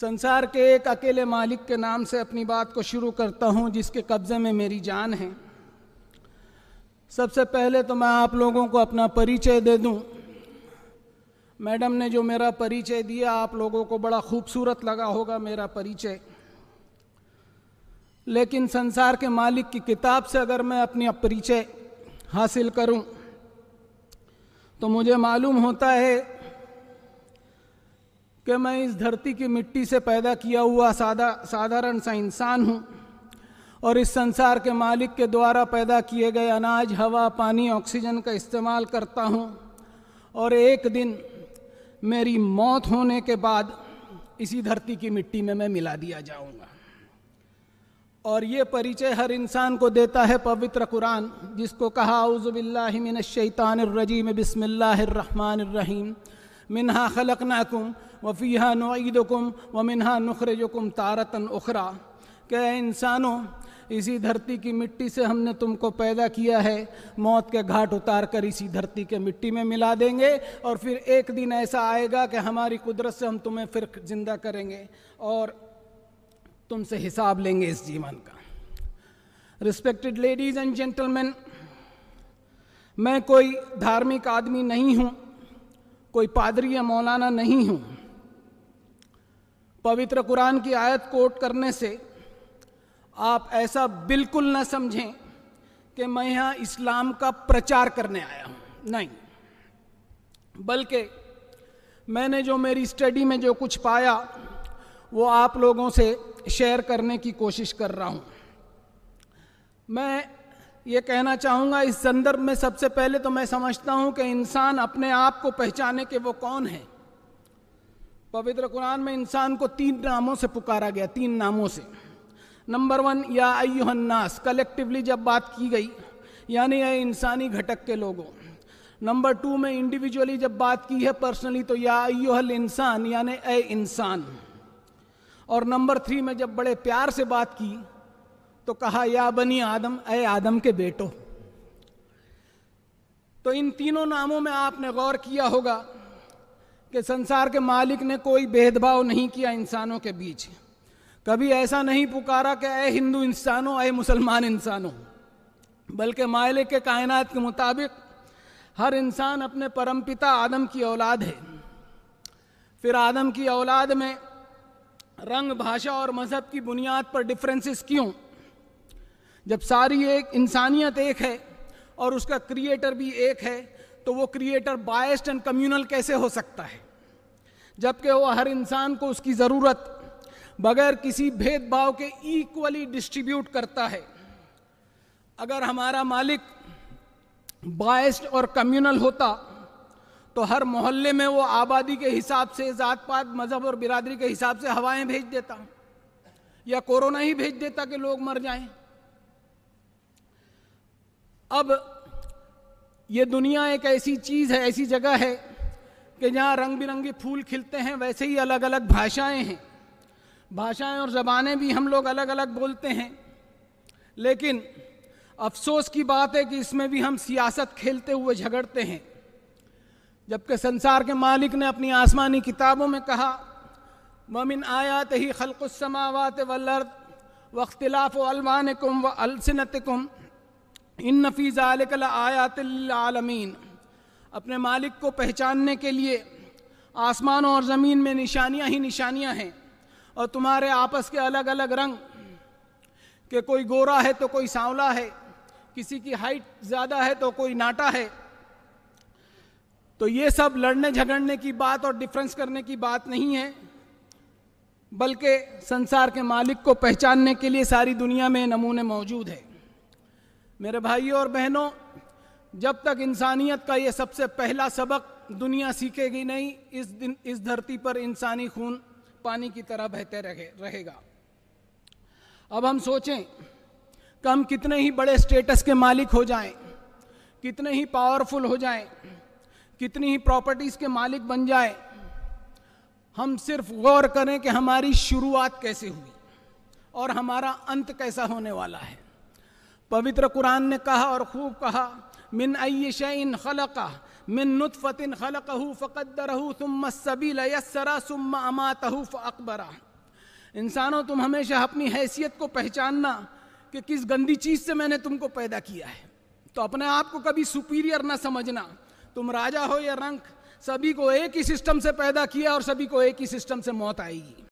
संसार के एक अकेले मालिक के नाम से अपनी बात को शुरू करता हूँ जिसके कब्ज़े में मेरी जान है सबसे पहले तो मैं आप लोगों को अपना परिचय दे दूँ मैडम ने जो मेरा परिचय दिया आप लोगों को बड़ा खूबसूरत लगा होगा मेरा परिचय लेकिन संसार के मालिक की किताब से अगर मैं अपनी परिचय हासिल करूं तो मुझे मालूम होता है कि मैं इस धरती की मिट्टी से पैदा किया हुआ सादा साधारण सा इंसान हूँ और इस संसार के मालिक के द्वारा पैदा किए गए अनाज हवा पानी ऑक्सीजन का इस्तेमाल करता हूँ और एक दिन मेरी मौत होने के बाद इसी धरती की मिट्टी में मैं मिला दिया जाऊँगा और ये परिचय हर इंसान को देता है पवित्र कुरान जिसको कहा उज़बिल्लिमिनशैतानरजीम बिसमिल्लर रहीम मिनहा खलक नाकुम वफ़ीहा नुईदकुम व मिनहा नुखरजुकुम तारतन उखरा क्या इंसानों इसी धरती की मिट्टी से हमने तुमको पैदा किया है मौत के घाट उतार कर इसी धरती के मिट्टी में मिला देंगे और फिर एक दिन ऐसा आएगा कि हमारी कुदरत से हम तुम्हें फिर ज़िंदा करेंगे और तुमसे हिसाब लेंगे इस जीवन का रिस्पेक्टेड लेडीज़ एंड जेंटलमैन मैं कोई धार्मिक आदमी नहीं हूँ कोई पादरी या मौलाना नहीं हूँ पवित्र कुरान की आयत कोट करने से आप ऐसा बिल्कुल ना समझें कि मैं यहाँ इस्लाम का प्रचार करने आया हूँ नहीं बल्कि मैंने जो मेरी स्टडी में जो कुछ पाया वो आप लोगों से शेयर करने की कोशिश कर रहा हूँ मैं ये कहना चाहूँगा इस संदर्भ में सबसे पहले तो मैं समझता हूँ कि इंसान अपने आप को पहचाने के वो कौन है पवित्र कुरान में इंसान को तीन नामों से पुकारा गया तीन नामों से नंबर वन या अयुहन्नास कलेक्टिवली जब बात की गई यानी ये इंसानी घटक के लोगों नंबर टू में इंडिविजुअली जब बात की है पर्सनली तो या अयुहल इंसान यानी ए इंसान और नंबर थ्री में जब बड़े प्यार से बात की तो कहा या बनी आदम ए आदम के बेटो तो इन तीनों नामों में आपने गौर किया होगा कि संसार के मालिक ने कोई भेदभाव नहीं किया इंसानों के बीच कभी ऐसा नहीं पुकारा कि अय हिंदू इंसानों अ मुसलमान इंसानों बल्कि मालिक के कायनात के मुताबिक हर इंसान अपने परमपिता आदम की औलाद है फिर आदम की औलाद में रंग भाषा और मज़हब की बुनियाद पर डिफरेंसेस क्यों जब सारी एक इंसानियत एक है और उसका क्रिएटर भी एक है तो वो क्रिएटर बायस्ड एंड कम्युनल कैसे हो सकता है जबकि वो हर इंसान को उसकी ज़रूरत बगैर किसी भेदभाव के इक्वली डिस्ट्रीब्यूट करता है अगर हमारा मालिक बायस्ड और कम्युनल होता तो हर मोहल्ले में वो आबादी के हिसाब से ज़ात पात मज़हब और बिरादरी के हिसाब से हवाएं भेज देता या कोरोना ही भेज देता कि लोग मर जाएं अब ये दुनिया एक ऐसी चीज़ है ऐसी जगह है कि जहाँ रंग बिरंगे फूल खिलते हैं वैसे ही अलग अलग भाषाएं हैं भाषाएं और ज़बानें भी हम लोग अलग अलग बोलते हैं लेकिन अफसोस की बात है कि इसमें भी हम सियासत खेलते हुए झगड़ते हैं जबकि संसार के मालिक ने अपनी आसमानी किताबों में कहा ममिन आयात ही खलकुसमावत वल्लर्द वख्तिलाफ़ अलवान कुम व अलसनत कुम इन नफीज आलकल आयातमीन अपने मालिक को पहचानने के लिए आसमान और ज़मीन में निशानियां ही निशानियां हैं और तुम्हारे आपस के अलग अलग रंग के कोई गोरा है तो कोई सांवला है किसी की हाइट ज़्यादा है तो कोई नाटा है तो ये सब लड़ने झगड़ने की बात और डिफरेंस करने की बात नहीं है बल्कि संसार के मालिक को पहचानने के लिए सारी दुनिया में नमूने मौजूद हैं मेरे भाइयों और बहनों जब तक इंसानियत का ये सबसे पहला सबक दुनिया सीखेगी नहीं इस दिन इस धरती पर इंसानी खून पानी की तरह बहते रहे रहेगा अब हम सोचें कि हम कितने ही बड़े स्टेटस के मालिक हो जाएं, कितने ही पावरफुल हो जाएं, कितनी ही प्रॉपर्टीज़ के मालिक बन जाएं, हम सिर्फ गौर करें कि हमारी शुरुआत कैसे हुई और हमारा अंत कैसा होने वाला है पवित्र कुरान ने कहा और खूब कहा मिन अयशन खलका मिन नुतफ़तिन खलकहू फ़कदरहू सुम सबील यसरा सुम अमातहू फ़कबरा इंसानों तुम हमेशा अपनी हैसियत को पहचानना कि किस गंदी चीज़ से मैंने तुमको पैदा किया है तो अपने आप को कभी सुपीरियर ना समझना तुम राजा हो या रंक सभी को एक ही सिस्टम से पैदा किया और सभी को एक ही सिस्टम से मौत आएगी